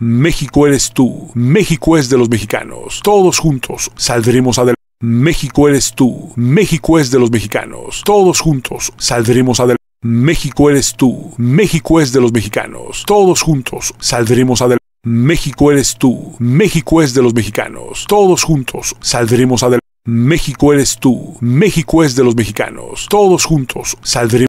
México eres tú, México es de los mexicanos, todos juntos saldremos adelante. México eres tú, México es de los mexicanos, todos juntos saldremos adelante. México eres tú, México es de los mexicanos, todos juntos saldremos adelante. México eres tú, México es de los mexicanos, todos juntos saldremos adelante. México eres tú, México es de los mexicanos, todos juntos saldremos